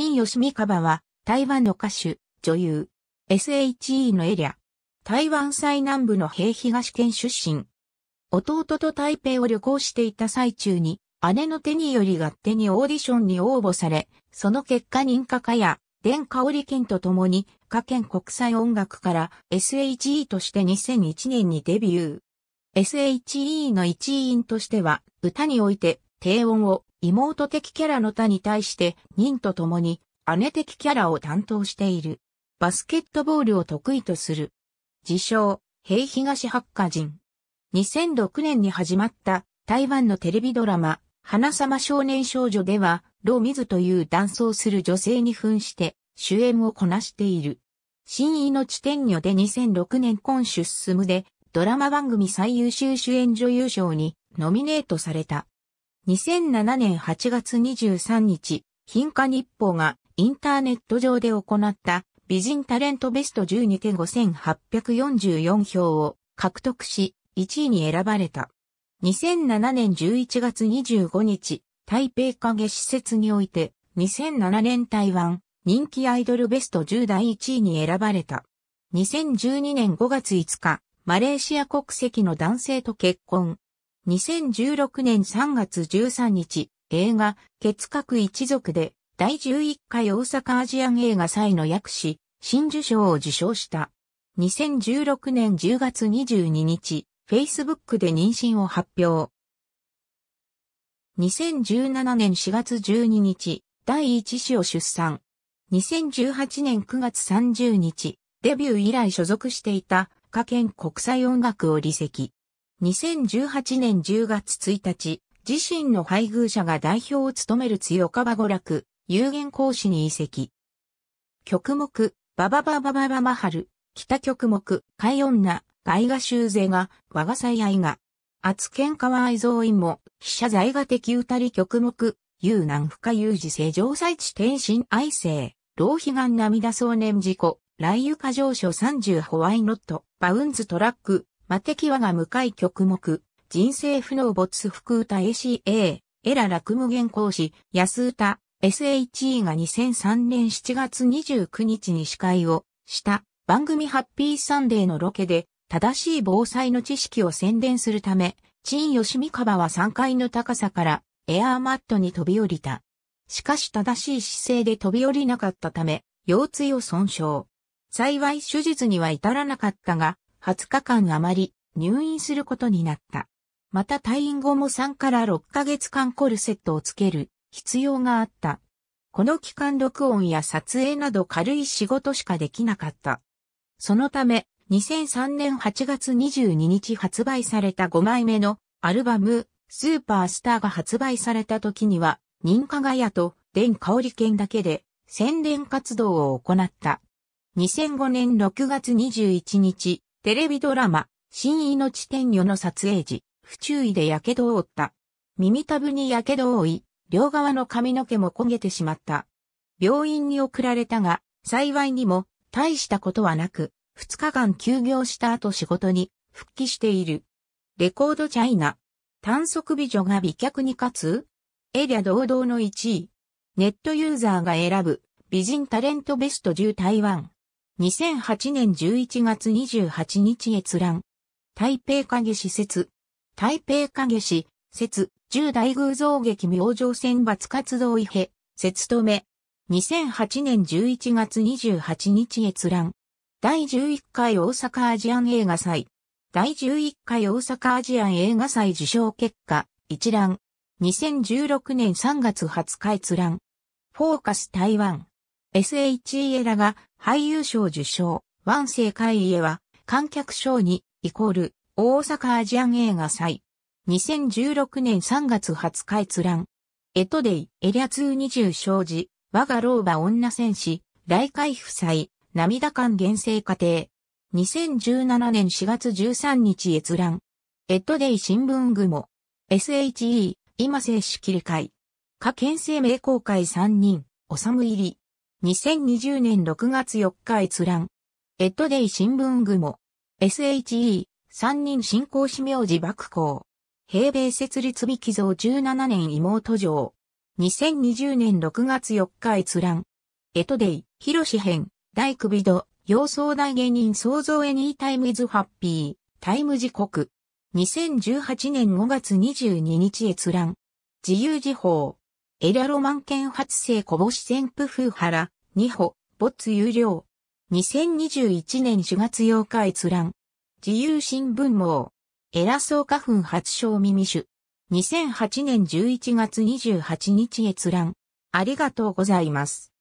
陳吉美カバは、台湾の歌手、女優、SHE のエリア、台湾最南部の平東県出身。弟と台北を旅行していた最中に、姉の手により勝手にオーディションに応募され、その結果認可家や、殿香織県と共に、歌県国際音楽から SHE として2001年にデビュー。SHE の一員としては、歌において低音を、妹的キャラの他に対して、忍と共に姉的キャラを担当している。バスケットボールを得意とする。自称、平東八家人。2006年に始まった台湾のテレビドラマ、花様少年少女では、ローミズという男装する女性に扮して主演をこなしている。新意の地点女で2006年今出進むでドラマ番組最優秀主演女優賞にノミネートされた。2007年8月23日、貧化日報がインターネット上で行った美人タレントベスト1 2点5844票を獲得し、1位に選ばれた。2007年11月25日、台北影施設において、2007年台湾人気アイドルベスト10第1位に選ばれた。2012年5月5日、マレーシア国籍の男性と結婚。2016年3月13日、映画、月閣一族で、第11回大阪アジアン映画祭の役士、新受賞を受賞した。2016年10月22日、Facebook で妊娠を発表。2017年4月12日、第1子を出産。2018年9月30日、デビュー以来所属していた、加県国際音楽を離席。2018年10月1日、自身の配偶者が代表を務める強かば娯楽、有限講師に移籍。曲目、ババババババマハル、北曲目、海女、シュ修ゼが、我が最愛が、厚県川愛蔵院も、飛車在画的歌り曲目、遊南深有事正常最地天心愛生、浪費願涙想年事故、雷雨過上所30ホワイノット、バウンズトラック、マテキワが向かい曲目、人生不能没福歌 ACA、エラ落無限講師、安歌、SHE が2003年7月29日に司会をした番組ハッピーサンデーのロケで正しい防災の知識を宣伝するため、陳吉美バは3階の高さからエアーマットに飛び降りた。しかし正しい姿勢で飛び降りなかったため、腰椎を損傷。幸い手術には至らなかったが、20日間余り入院することになった。また退院後も3から6ヶ月間コルセットをつける必要があった。この期間録音や撮影など軽い仕事しかできなかった。そのため、2003年8月22日発売された5枚目のアルバム、スーパースターが発売された時には、認可ガヤと電ン香織県だけで宣伝活動を行った。2005年6月21日、テレビドラマ、新命天女の撮影時、不注意で火傷を負った。耳たぶに火傷を負い、両側の髪の毛も焦げてしまった。病院に送られたが、幸いにも、大したことはなく、2日間休業した後仕事に復帰している。レコードチャイナ。短足美女が美脚に勝つエリア堂々の1位。ネットユーザーが選ぶ美人タレントベスト10台湾。2008年11月28日閲覧。台北影施設。台北影史説、十大偶像劇明星選抜活動異変、説止め。2008年11月28日閲覧。第11回大阪アジアン映画祭。第11回大阪アジアン映画祭受賞結果、一覧。2016年3月20日閲覧。フォーカス台湾。SHE らが俳優賞受賞、万世会家は、観客賞に、イコール、大阪アジアン映画祭。2016年3月20日閲覧。エトデイ、エリア2 20生児、我が老婆女戦士、来海夫妻、涙感厳正家庭。2017年4月13日閲覧。エトデイ新聞雲。SHE、今正式理解。可見生名公会3人、おさむ入り。2020年6月4日閲覧。エッドデイ新聞雲。SHE、三人信仰氏名字幕行。平米設立日寄贈17年妹城。2020年6月4日閲覧。エトデイ、ヒロシ編、大首戸、洋装大芸人創造エニータイムイズハッピー、タイム時刻。2018年5月22日閲覧。自由時報、エラロマン県発生こぼし旋風風原、二歩、没有料。2021年4月8日閲覧。自由新聞網。エラ草花粉発症耳種。2008年11月28日閲覧。ありがとうございます。